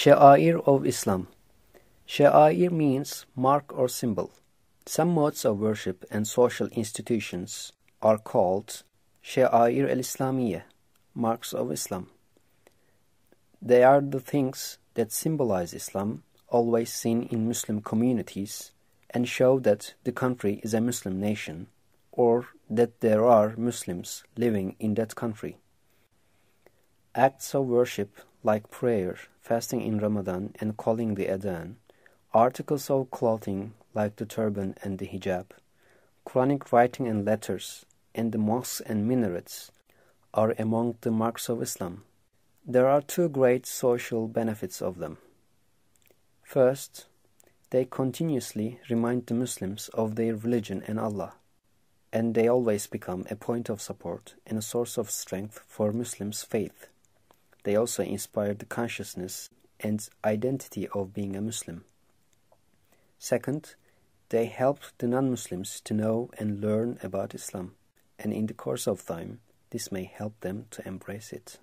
Sha'ir of Islam Sha'ir means mark or symbol. Some modes of worship and social institutions are called Sha'ir al-Islamiyya, marks of Islam. They are the things that symbolize Islam, always seen in Muslim communities, and show that the country is a Muslim nation, or that there are Muslims living in that country. Acts of worship like prayer, fasting in Ramadan, and calling the Adhan, articles of clothing like the turban and the hijab, Quranic writing and letters, and the mosques and minarets are among the marks of Islam. There are two great social benefits of them. First, they continuously remind the Muslims of their religion and Allah, and they always become a point of support and a source of strength for Muslims' faith. They also inspired the consciousness and identity of being a Muslim. Second, they helped the non-Muslims to know and learn about Islam, and in the course of time, this may help them to embrace it.